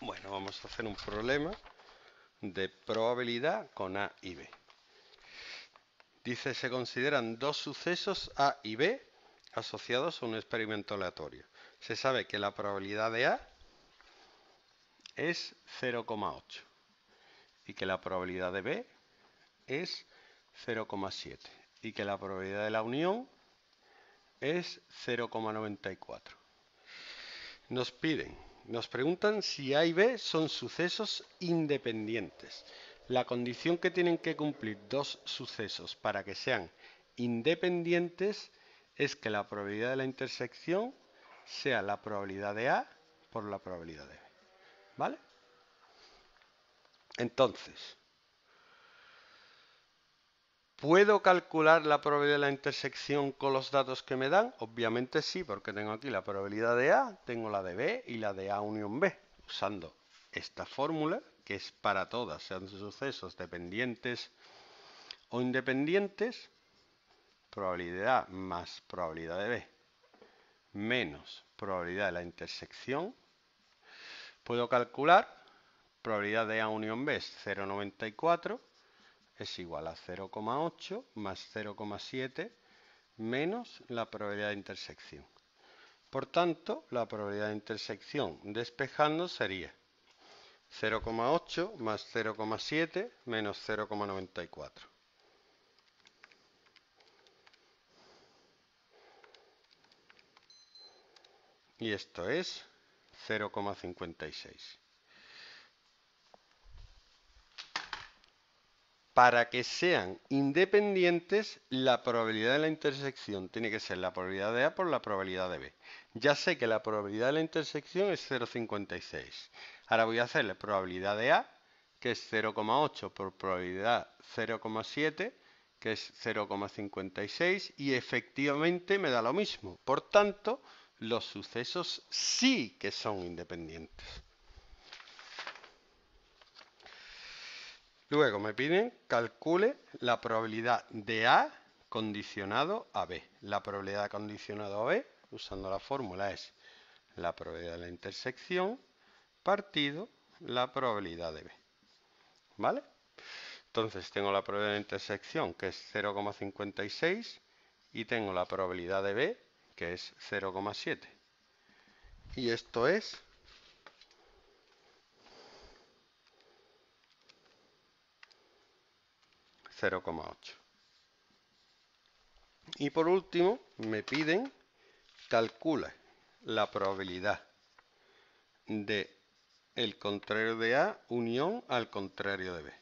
Bueno, vamos a hacer un problema de probabilidad con A y B. Dice, se consideran dos sucesos A y B asociados a un experimento aleatorio. Se sabe que la probabilidad de A es 0,8 y que la probabilidad de B es 0,7 y que la probabilidad de la unión es 0,94. Nos piden nos preguntan si A y B son sucesos independientes. La condición que tienen que cumplir dos sucesos para que sean independientes es que la probabilidad de la intersección sea la probabilidad de A por la probabilidad de B. ¿Vale? Entonces, ¿Puedo calcular la probabilidad de la intersección con los datos que me dan? Obviamente sí, porque tengo aquí la probabilidad de A, tengo la de B y la de A unión B, usando esta fórmula, que es para todas, sean sucesos dependientes o independientes, probabilidad A más probabilidad de B, menos probabilidad de la intersección, puedo calcular probabilidad de A unión B es 0,94, es igual a 0,8 más 0,7 menos la probabilidad de intersección. Por tanto, la probabilidad de intersección despejando sería 0,8 más 0,7 menos 0,94. Y esto es 0,56. para que sean independientes, la probabilidad de la intersección tiene que ser la probabilidad de A por la probabilidad de B. Ya sé que la probabilidad de la intersección es 0,56. Ahora voy a hacer la probabilidad de A, que es 0,8 por probabilidad 0,7, que es 0,56, y efectivamente me da lo mismo. Por tanto, los sucesos sí que son independientes. Luego me piden calcule la probabilidad de A condicionado a B. La probabilidad condicionado a B, usando la fórmula, es la probabilidad de la intersección partido la probabilidad de B. ¿Vale? Entonces tengo la probabilidad de intersección que es 0,56 y tengo la probabilidad de B que es 0,7. Y esto es 0,8. Y por último, me piden calcula la probabilidad de el contrario de A unión al contrario de B.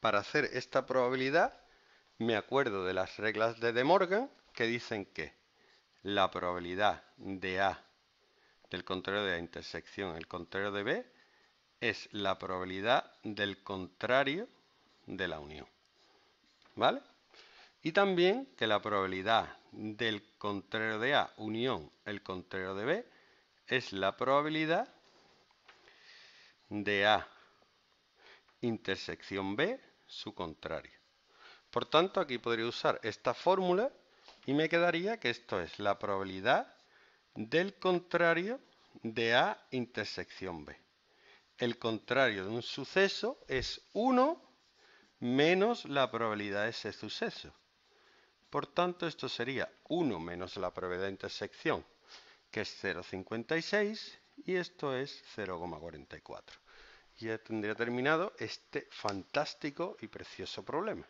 Para hacer esta probabilidad me acuerdo de las reglas de De Morgan que dicen que la probabilidad de A del contrario de A intersección el contrario de B es la probabilidad del contrario de la unión. ¿vale? Y también que la probabilidad del contrario de A unión el contrario de B es la probabilidad de A intersección B, su contrario. Por tanto, aquí podría usar esta fórmula y me quedaría que esto es la probabilidad del contrario de A intersección B. El contrario de un suceso es 1 menos la probabilidad de ese suceso. Por tanto, esto sería 1 menos la probabilidad de intersección, que es 0,56, y esto es 0,44. Ya tendría terminado este fantástico y precioso problema.